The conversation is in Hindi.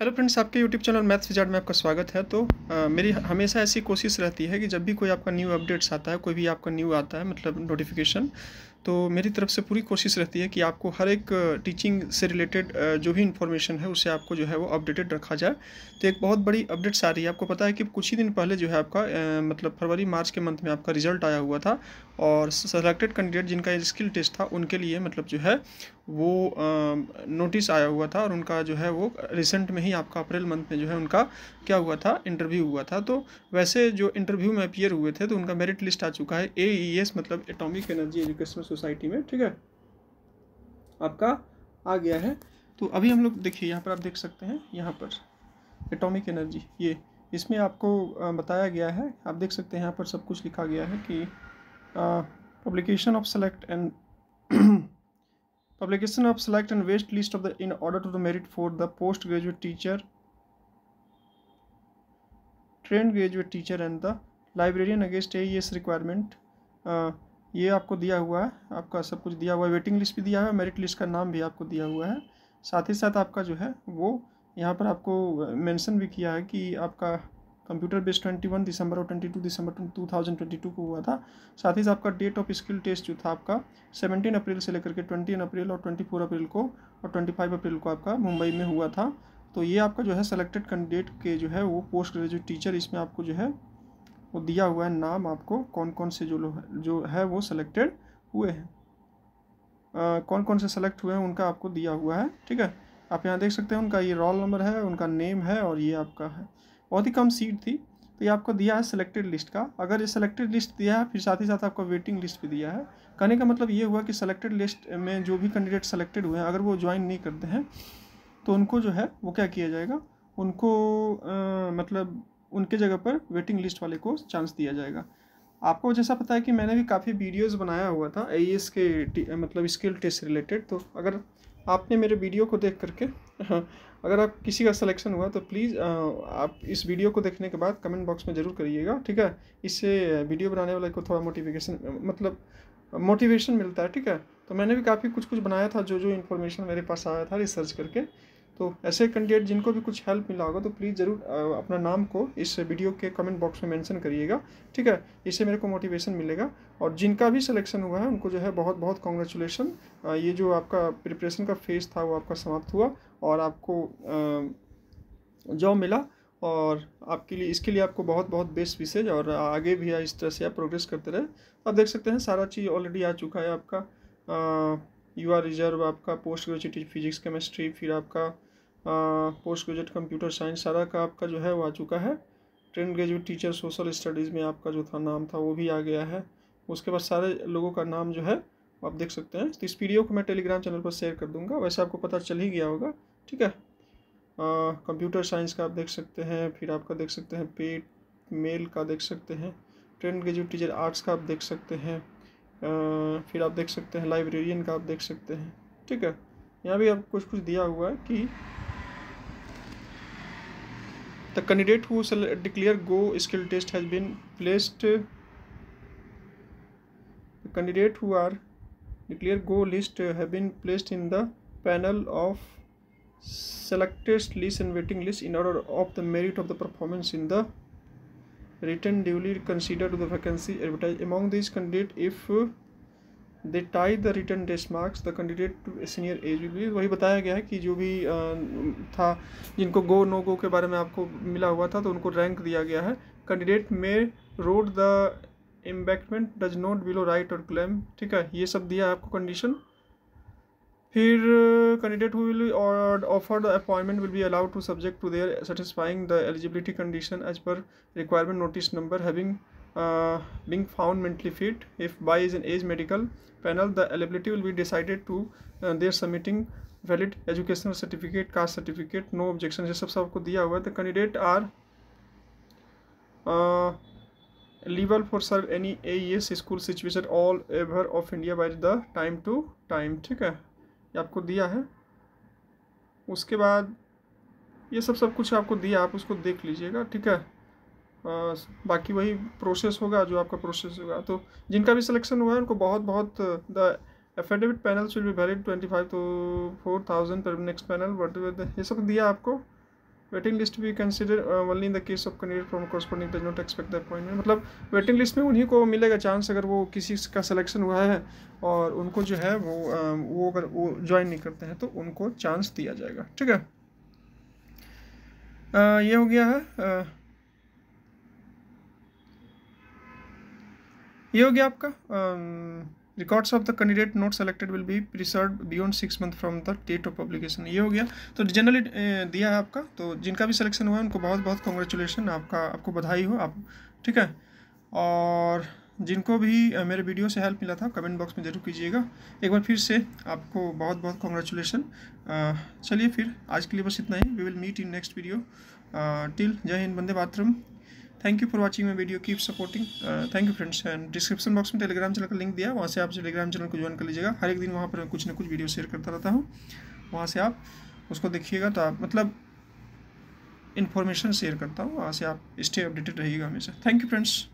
हेलो फ्रेंड्स आपके यूट्यूब चैनल मैथ्स विजार्ड में आपका स्वागत है तो आ, मेरी हमेशा ऐसी कोशिश रहती है कि जब भी कोई आपका न्यू अपडेट्स आता है कोई भी आपका न्यू आता है मतलब नोटिफिकेशन तो मेरी तरफ से पूरी कोशिश रहती है कि आपको हर एक टीचिंग से रिलेटेड जो भी इन्फॉर्मेशन है उसे आपको जो है वो अपडेटेड रखा जाए तो एक बहुत बड़ी अपडेट्स आ रही है आपको पता है कि कुछ ही दिन पहले जो है आपका मतलब फरवरी मार्च के मंथ में आपका रिजल्ट आया हुआ था और सेलेक्टेड कैंडिडेट जिनका स्किल टेस्ट था उनके लिए मतलब जो है वो नोटिस आया हुआ था और उनका जो है वो रिसेंट में ही आपका अप्रैल मंथ में जो है उनका क्या हुआ था इंटरव्यू हुआ था तो वैसे जो इंटरव्यू में अपियर हुए थे तो उनका मेरिट लिस्ट आ चुका है ए ई एस मतलब एटॉमिक एनर्जी एजुकेशन सोसाइटी में ठीक है आपका आ गया है तो अभी हम लोग देखिए यहाँ पर आप देख सकते हैं यहाँ पर एटॉमिक एनर्जी ये इसमें आपको बताया गया है आप देख सकते हैं यहाँ पर सब कुछ लिखा गया है कि publication of select and publication of select and waste list of the in order to the merit for the postgraduate teacher trained graduate teacher and the librarian against AES requirement इस रिक्वायरमेंट ये आपको दिया हुआ है आपका सब कुछ दिया हुआ है वेटिंग लिस्ट भी दिया हुआ है मेरिट लिस्ट का नाम भी आपको दिया हुआ है साथ ही साथ आपका जो है वो यहाँ पर आपको मेंशन भी किया है कि आपका कंप्यूटर बेस्ड ट्वेंटी वन दिसंबर और ट्वेंटी टू दिसंबर टू थाउजेंड ट्वेंटी टू को हुआ था साथ ही साथ आपका डेट ऑफ स्किल टेस्ट जो था आपका सेवनटीन अप्रैल से लेकर के ट्वेंटी अप्रैल और ट्वेंटी फोर अप्रैल को और ट्वेंटी फाइव अप्रैल को आपका मुंबई में हुआ था तो ये आपका जो है सेलेक्टेड कैंडिडेट के जो है वो पोस्ट ग्रेजुएट टीचर इसमें आपको जो है वो दिया हुआ है नाम आपको कौन कौन से जो लोग जो है वो सेलेक्टेड हुए हैं कौन कौन से सेलेक्ट हुए हैं उनका आपको दिया हुआ है ठीक है आप यहाँ देख सकते हैं उनका ये रोल नंबर है उनका नेम है और ये आपका है बहुत ही कम सीट थी तो ये आपको दिया है सिलेक्टेड लिस्ट का अगर ये सिलेक्टेड लिस्ट दिया है फिर साथ ही साथ आपको वेटिंग लिस्ट भी दिया है कहने का मतलब ये हुआ कि सिलेक्टेड लिस्ट में जो भी कैंडिडेट सेलेक्टेड हुए हैं अगर वो ज्वाइन नहीं करते हैं तो उनको जो है वो क्या किया जाएगा उनको आ, मतलब उनके जगह पर वेटिंग लिस्ट वाले को चांस दिया जाएगा आपको जैसा पता है कि मैंने भी काफ़ी वीडियोज़ बनाया हुआ था ए e के मतलब स्किल टेस्ट रिलेटेड तो अगर आपने मेरे वीडियो को देख करके हाँ, अगर आप किसी का सिलेक्शन हुआ तो प्लीज़ आप इस वीडियो को देखने के बाद कमेंट बॉक्स में ज़रूर करिएगा ठीक है इससे वीडियो बनाने वाले को थोड़ा मोटिवेशन मतलब मोटिवेशन मिलता है ठीक है तो मैंने भी काफ़ी कुछ कुछ बनाया था जो जो इन्फॉर्मेशन मेरे पास आया था रिसर्च करके तो ऐसे कैंडिडेट जिनको भी कुछ हेल्प मिला होगा तो प्लीज़ ज़रूर अपना नाम को इस वीडियो के कमेंट बॉक्स में मेंशन करिएगा ठीक है इससे मेरे को मोटिवेशन मिलेगा और जिनका भी सिलेक्शन हुआ है उनको जो है बहुत बहुत कॉन्ग्रेचुलेसन ये जो आपका प्रिपरेशन का फेज था वो आपका समाप्त हुआ और आपको जॉब मिला और आपके लिए इसके लिए आपको बहुत बहुत बेस्ट विशेज और आगे भी इस तरह से आप प्रोग्रेस करते रहे आप देख सकते हैं सारा चीज़ ऑलरेडी आ चुका है आपका यू आर रिजर्व आपका पोस्ट ग्रेजुएट फिजिक्स केमिस्ट्री फिर आपका पोस्ट ग्रेजुएट कंप्यूटर साइंस सारा का आपका जो है वो आ चुका है train graduate teacher social studies में आपका जो था नाम था वो भी आ गया है उसके बाद सारे लोगों का नाम जो है आप देख सकते हैं तो इस वीडियो को मैं टेलीग्राम चैनल पर शेयर कर दूंगा वैसे आपको पता चल ही गया होगा ठीक है कंप्यूटर साइंस का आप देख सकते हैं फिर आपका देख सकते हैं पेट मेल का देख सकते हैं ट्रेन ग्रेजुएट टीचर आर्ट्स का आप देख सकते हैं आ, फिर आप देख सकते हैं लाइब्रेरियन का आप देख सकते हैं ठीक है यहाँ भी आप कुछ कुछ दिया हुआ है कि the candidate who declare go skill test has been placed the candidate who are declare go list have been placed in the panel of selected list and waiting list in order of the merit of the performance in the written duly considered to the vacancy advertised among these candidate if they tie the written test marks the candidate to senior age will वही बताया गया है कि जो भी था जिनको गो नो गो के बारे में आपको मिला हुआ था तो उनको रैंक दिया गया है कैंडिडेट में road the embankment does not below right और क्लेम ठीक है ये सब दिया है आपको कंडीशन फिर candidate who will offer the appointment will be allowed to subject to their satisfying the eligibility condition as per requirement notice number having uh, being found mentally fit if by is an age medical panel the eligibility will be decided to uh, their submitting valid educational certificate caste certificate no objection ये सब सबको दिया हुआ है द कैंडिडेट आर लीवल for serve any A S school situation all ever of India by the time to time ठीक है ये आपको दिया है उसके बाद ये सब सब कुछ आपको दिया आप उसको देख लीजिएगा ठीक है बाकी वही प्रोसेस होगा जो आपका प्रोसेस होगा तो जिनका भी सिलेक्शन हुआ है उनको बहुत बहुत the affidavit panel will be valid twenty five to four thousand per next panel but ये सब दिया आपको वेटिंग लिस्ट भी consider only in the case of candidate from corresponding does not expect the appointment मतलब वेटिंग लिस्ट में उन्हीं को मिलेगा चांस अगर वो किसी का सिलेक्शन हुआ है और उनको जो है वो वो अगर वो ज्वाइन नहीं करते हैं तो उनको चांस दिया जाएगा ठीक है ये हो गया है ये हो गया आपका records of the candidate not selected will be preserve beyond six month from the date of publication ये हो गया तो जनरली दिया है आपका तो जिनका भी सिलेक्शन हुआ है उनको बहुत बहुत कॉन्ग्रेचुलेसन आपका आपको बधाई हो आप ठीक है और जिनको भी मेरे वीडियो से हेल्प मिला था कमेंट बॉक्स में ज़रूर कीजिएगा एक बार फिर से आपको बहुत बहुत कॉन्ग्रेचुलेसन चलिए फिर आज के लिए बस इतना ही we will meet in next video till जय हिंद बंदे बाथरूम thank you for watching my video keep supporting thank you friends and description box में टेलीग्राम चैनल का लिंक दिया वहाँ से आप टेलीग्राम चैनल को ज्वाइन कर लीजिएगा हर एक दिन वहाँ पर कुछ ना कुछ वीडियो शेयर करता रहता हूँ वहाँ से आप उसको देखिएगा तो आप मतलब इन्फॉर्मेशन शेयर करता हूँ वहाँ से आप स्टे अपडेटेड रहिएगा हमेशा थैंक यू फ्रेंड्स